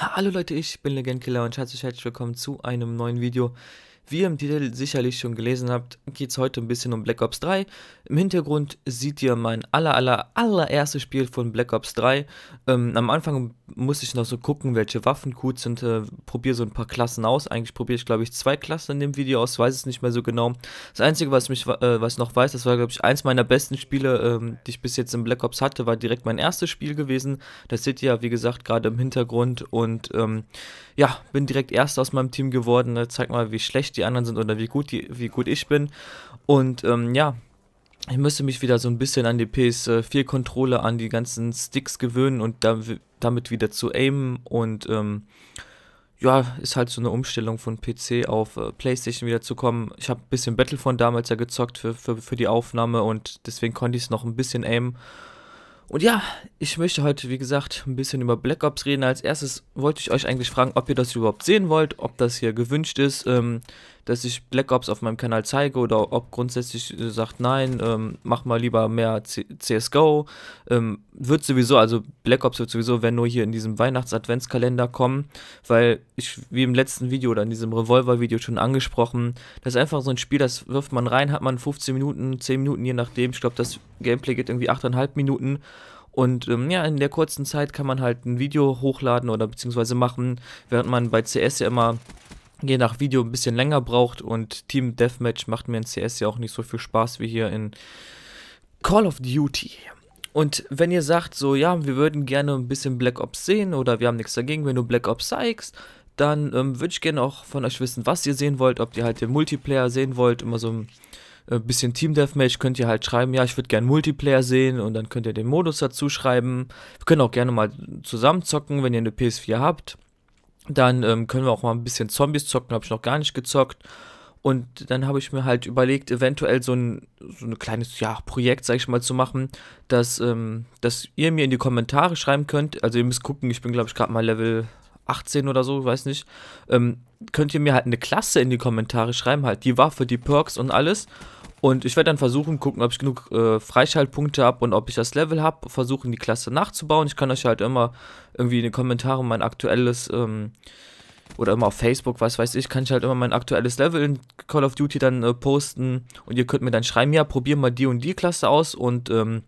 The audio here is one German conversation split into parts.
Hallo Leute, ich bin Legendkiller und herzlich, willkommen zu einem neuen Video. Wie ihr im Titel sicherlich schon gelesen habt, geht es heute ein bisschen um Black Ops 3. Im Hintergrund seht ihr mein aller aller allererstes Spiel von Black Ops 3. Ähm, am Anfang musste ich noch so gucken, welche Waffen gut sind, äh, probiere so ein paar Klassen aus. Eigentlich probiere ich glaube ich zwei Klassen in dem Video aus, weiß es nicht mehr so genau. Das Einzige, was, mich, äh, was ich noch weiß, das war glaube ich eins meiner besten Spiele, äh, die ich bis jetzt in Black Ops hatte, war direkt mein erstes Spiel gewesen. Das seht ihr wie gesagt gerade im Hintergrund und ähm, ja, bin direkt erst aus meinem Team geworden. Ne? Zeig mal, wie schlecht die anderen sind oder wie gut, die, wie gut ich bin. Und ähm, ja, ich müsste mich wieder so ein bisschen an die PS4-Controller, äh, an die ganzen Sticks gewöhnen und da, damit wieder zu aimen. Und ähm, ja, ist halt so eine Umstellung von PC auf äh, PlayStation wieder zu kommen. Ich habe ein bisschen Battlefront damals ja gezockt für, für, für die Aufnahme und deswegen konnte ich es noch ein bisschen aimen. Und ja, ich möchte heute, wie gesagt, ein bisschen über Black Ops reden. Als erstes wollte ich euch eigentlich fragen, ob ihr das überhaupt sehen wollt, ob das hier gewünscht ist. Ähm, dass ich Black Ops auf meinem Kanal zeige oder ob grundsätzlich äh, sagt, nein, ähm, mach mal lieber mehr CSGO. Ähm, wird sowieso, also Black Ops wird sowieso, wenn nur hier in diesem Weihnachts-Adventskalender kommen, weil ich, wie im letzten Video oder in diesem Revolver-Video schon angesprochen, das ist einfach so ein Spiel, das wirft man rein, hat man 15 Minuten, 10 Minuten, je nachdem. Ich glaube, das Gameplay geht irgendwie 8,5 Minuten. Und ähm, ja, in der kurzen Zeit kann man halt ein Video hochladen oder beziehungsweise machen, während man bei CS ja immer je nach Video ein bisschen länger braucht und Team Deathmatch macht mir in CS ja auch nicht so viel Spaß wie hier in Call of Duty. Und wenn ihr sagt, so, ja, wir würden gerne ein bisschen Black Ops sehen oder wir haben nichts dagegen, wenn du Black Ops zeigst, dann ähm, würde ich gerne auch von euch wissen, was ihr sehen wollt, ob ihr halt den Multiplayer sehen wollt, immer so ein äh, bisschen Team Deathmatch, könnt ihr halt schreiben, ja, ich würde gerne Multiplayer sehen und dann könnt ihr den Modus dazu schreiben. Wir können auch gerne mal zusammen zocken, wenn ihr eine PS4 habt. Dann ähm, können wir auch mal ein bisschen Zombies zocken, habe ich noch gar nicht gezockt. Und dann habe ich mir halt überlegt, eventuell so ein, so ein kleines ja, Projekt, sag ich mal, zu machen, dass, ähm, dass ihr mir in die Kommentare schreiben könnt. Also ihr müsst gucken, ich bin, glaube ich, gerade mal Level 18 oder so, weiß nicht. Ähm, könnt ihr mir halt eine Klasse in die Kommentare schreiben, halt die Waffe, die Perks und alles. Und ich werde dann versuchen, gucken, ob ich genug äh, Freischaltpunkte habe und ob ich das Level habe, versuchen, die Klasse nachzubauen. Ich kann euch halt immer irgendwie in den Kommentaren mein aktuelles, ähm, oder immer auf Facebook, was weiß ich, kann ich halt immer mein aktuelles Level in Call of Duty dann äh, posten und ihr könnt mir dann schreiben, ja, probier mal die und die Klasse aus und, ähm,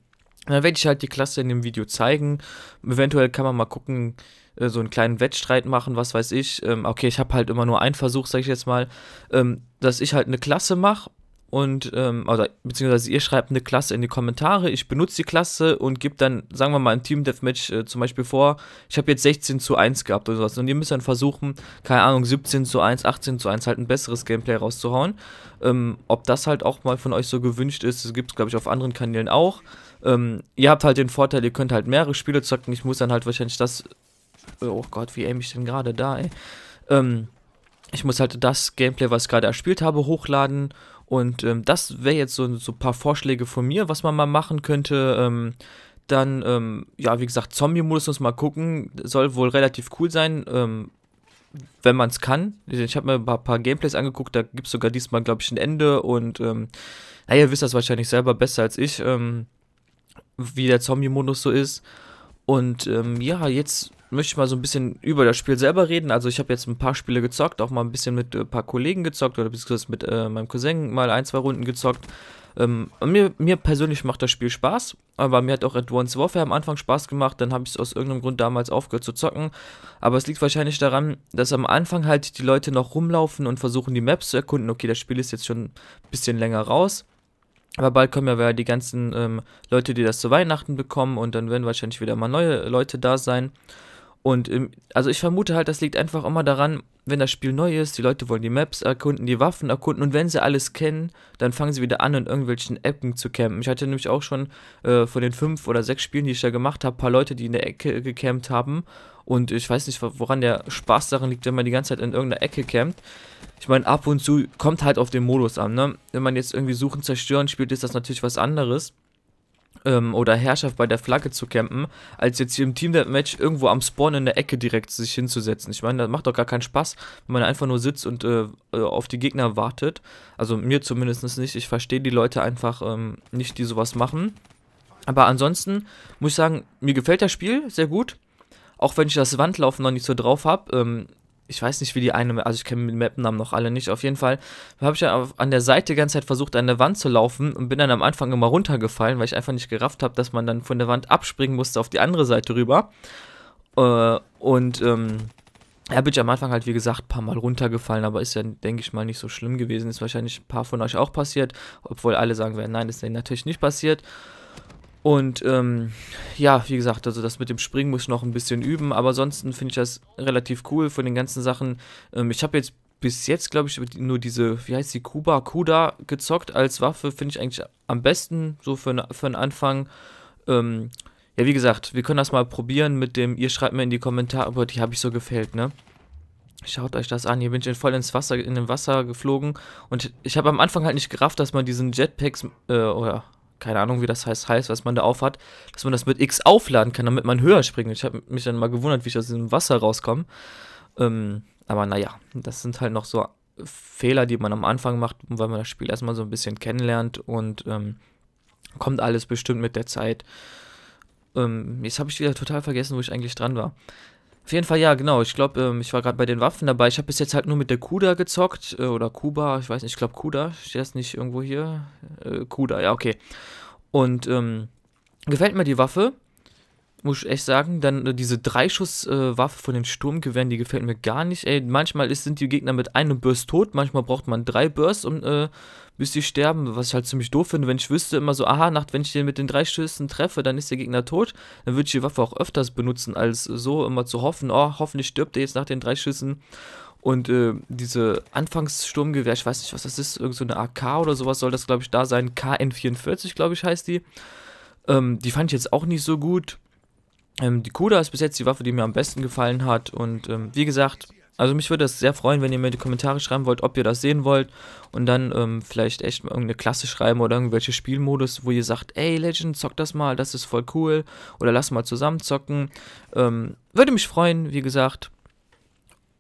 dann werde ich halt die Klasse in dem Video zeigen. Eventuell kann man mal gucken, äh, so einen kleinen Wettstreit machen, was weiß ich. Ähm, okay, ich habe halt immer nur einen Versuch, sage ich jetzt mal, ähm, dass ich halt eine Klasse mache und ähm, oder beziehungsweise ihr schreibt eine Klasse in die Kommentare, ich benutze die Klasse und gebe dann, sagen wir mal, im Team Deathmatch äh, zum Beispiel vor, ich habe jetzt 16 zu 1 gehabt oder sowas und ihr müsst dann versuchen, keine Ahnung, 17 zu 1, 18 zu 1 halt ein besseres Gameplay rauszuhauen. Ähm, ob das halt auch mal von euch so gewünscht ist, das gibt es glaube ich auf anderen Kanälen auch. Ähm, ihr habt halt den Vorteil, ihr könnt halt mehrere Spiele zocken, ich muss dann halt wahrscheinlich das, oh Gott, wie aim ich denn gerade da, ey. Ähm, ich muss halt das Gameplay, was ich gerade erspielt habe, hochladen und ähm, das wäre jetzt so, so ein paar Vorschläge von mir, was man mal machen könnte. Ähm, dann, ähm, ja, wie gesagt, Zombie-Modus muss mal gucken. Soll wohl relativ cool sein, ähm, wenn man es kann. Ich habe mir ein paar, paar, Gameplays angeguckt, da gibt es sogar diesmal, glaube ich, ein Ende. Und ähm, naja, ihr wisst das wahrscheinlich selber besser als ich, ähm, wie der Zombie-Modus so ist. Und ähm, ja, jetzt möchte ich mal so ein bisschen über das Spiel selber reden. Also ich habe jetzt ein paar Spiele gezockt, auch mal ein bisschen mit ein äh, paar Kollegen gezockt oder beziehungsweise mit äh, meinem Cousin mal ein, zwei Runden gezockt. Ähm, mir, mir persönlich macht das Spiel Spaß, aber mir hat auch Advanced Warfare am Anfang Spaß gemacht, dann habe ich es aus irgendeinem Grund damals aufgehört zu zocken. Aber es liegt wahrscheinlich daran, dass am Anfang halt die Leute noch rumlaufen und versuchen die Maps zu erkunden. Okay, das Spiel ist jetzt schon ein bisschen länger raus. Aber bald kommen ja die ganzen ähm, Leute, die das zu Weihnachten bekommen und dann werden wahrscheinlich wieder mal neue Leute da sein. Und ähm, also ich vermute halt, das liegt einfach immer daran, wenn das Spiel neu ist, die Leute wollen die Maps erkunden, die Waffen erkunden und wenn sie alles kennen, dann fangen sie wieder an, in irgendwelchen Ecken zu campen. Ich hatte nämlich auch schon äh, von den fünf oder sechs Spielen, die ich da gemacht habe, ein paar Leute, die in der Ecke gecampt haben und ich weiß nicht, woran der Spaß daran liegt, wenn man die ganze Zeit in irgendeiner Ecke campt. Ich meine, ab und zu kommt halt auf den Modus an, ne? Wenn man jetzt irgendwie Suchen, Zerstören spielt, ist das natürlich was anderes ähm, oder Herrschaft bei der Flagge zu campen, als jetzt hier im Team Match irgendwo am Spawn in der Ecke direkt sich hinzusetzen. Ich meine, das macht doch gar keinen Spaß, wenn man einfach nur sitzt und äh, äh auf die Gegner wartet. Also mir zumindest nicht. Ich verstehe die Leute einfach ähm, nicht, die sowas machen. Aber ansonsten muss ich sagen, mir gefällt das Spiel sehr gut. Auch wenn ich das Wandlaufen noch nicht so drauf habe. Ähm, ich weiß nicht, wie die eine, also ich kenne die Mappennamen noch alle nicht, auf jeden Fall habe ich ja an der Seite die ganze Zeit versucht, an der Wand zu laufen und bin dann am Anfang immer runtergefallen, weil ich einfach nicht gerafft habe, dass man dann von der Wand abspringen musste auf die andere Seite rüber. Äh, und, ähm, ja, bin ich am Anfang halt, wie gesagt, ein paar Mal runtergefallen, aber ist ja, denke ich mal, nicht so schlimm gewesen. Ist wahrscheinlich ein paar von euch auch passiert, obwohl alle sagen werden, nein, ist denen natürlich nicht passiert. Und ähm, ja, wie gesagt, also das mit dem Springen muss ich noch ein bisschen üben, aber ansonsten finde ich das relativ cool von den ganzen Sachen. Ähm, ich habe jetzt bis jetzt, glaube ich, nur diese, wie heißt die, Kuba Kuda gezockt als Waffe, finde ich eigentlich am besten, so für, für einen Anfang. Ähm, ja, wie gesagt, wir können das mal probieren mit dem, ihr schreibt mir in die Kommentare, aber oh die habe ich so gefällt, ne? Schaut euch das an, hier bin ich voll ins Wasser, in dem Wasser geflogen und ich habe am Anfang halt nicht gerafft, dass man diesen Jetpacks, äh, oder keine Ahnung, wie das heißt, heißt, was man da auf hat, dass man das mit X aufladen kann, damit man höher springt. Ich habe mich dann mal gewundert, wie ich aus diesem Wasser rauskomme. Ähm, aber naja, das sind halt noch so Fehler, die man am Anfang macht, weil man das Spiel erstmal so ein bisschen kennenlernt und ähm, kommt alles bestimmt mit der Zeit. Ähm, jetzt habe ich wieder total vergessen, wo ich eigentlich dran war. Auf jeden Fall, ja, genau. Ich glaube, ähm, ich war gerade bei den Waffen dabei. Ich habe bis jetzt halt nur mit der Kuda gezockt. Äh, oder Kuba, ich weiß nicht. Ich glaube, Kuda. Steht das nicht irgendwo hier? Äh, Kuda, ja, okay. Und ähm, gefällt mir die Waffe muss ich echt sagen. Dann äh, diese Dreischusswaffe äh, von den Sturmgewehren, die gefällt mir gar nicht. Ey, manchmal ist, sind die Gegner mit einem Burst tot, manchmal braucht man drei Bursts, um, äh, bis die sterben, was ich halt ziemlich doof finde, wenn ich wüsste immer so, aha, nach, wenn ich den mit den drei Schüssen treffe, dann ist der Gegner tot, dann würde ich die Waffe auch öfters benutzen, als so immer zu hoffen, oh, hoffentlich stirbt er jetzt nach den drei Schüssen. Und äh, diese Anfangssturmgewehr, ich weiß nicht, was das ist, irgendeine so AK oder sowas soll das, glaube ich, da sein. KN44, glaube ich, heißt die. Ähm, die fand ich jetzt auch nicht so gut. Ähm, die Kuda ist bis jetzt die Waffe, die mir am besten gefallen hat. Und ähm, wie gesagt, also mich würde es sehr freuen, wenn ihr mir in die Kommentare schreiben wollt, ob ihr das sehen wollt. Und dann ähm, vielleicht echt mal irgendeine Klasse schreiben oder irgendwelche Spielmodus, wo ihr sagt, ey Legend, zock das mal, das ist voll cool. Oder lass mal zusammen zocken. Ähm, würde mich freuen, wie gesagt.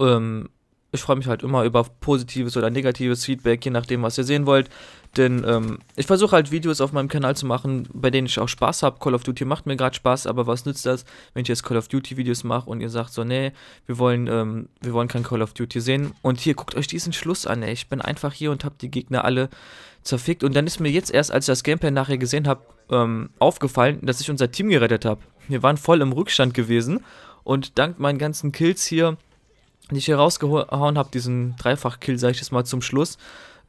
Ähm, ich freue mich halt immer über positives oder negatives Feedback, je nachdem, was ihr sehen wollt. Denn ähm, ich versuche halt Videos auf meinem Kanal zu machen, bei denen ich auch Spaß habe. Call of Duty macht mir gerade Spaß, aber was nützt das, wenn ich jetzt Call of Duty Videos mache und ihr sagt so, nee, wir wollen, ähm, wir wollen kein Call of Duty sehen. Und hier, guckt euch diesen Schluss an, ey. Ich bin einfach hier und habe die Gegner alle zerfickt. Und dann ist mir jetzt erst, als ich das Gameplay nachher gesehen habe, ähm, aufgefallen, dass ich unser Team gerettet habe. Wir waren voll im Rückstand gewesen und dank meinen ganzen Kills hier die ich hier rausgehauen habe, diesen Dreifach-Kill, sage ich jetzt mal zum Schluss,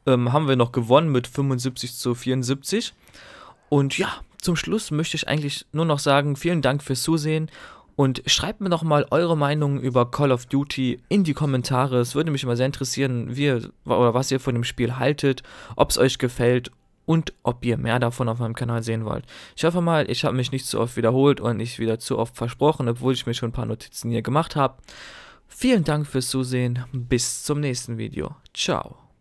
ähm, haben wir noch gewonnen mit 75 zu 74. Und ja, zum Schluss möchte ich eigentlich nur noch sagen, vielen Dank fürs Zusehen und schreibt mir noch mal eure Meinung über Call of Duty in die Kommentare. Es würde mich immer sehr interessieren, wie ihr, oder was ihr von dem Spiel haltet, ob es euch gefällt und ob ihr mehr davon auf meinem Kanal sehen wollt. Ich hoffe mal, ich habe mich nicht zu oft wiederholt und nicht wieder zu oft versprochen, obwohl ich mir schon ein paar Notizen hier gemacht habe. Vielen Dank fürs Zusehen, bis zum nächsten Video. Ciao.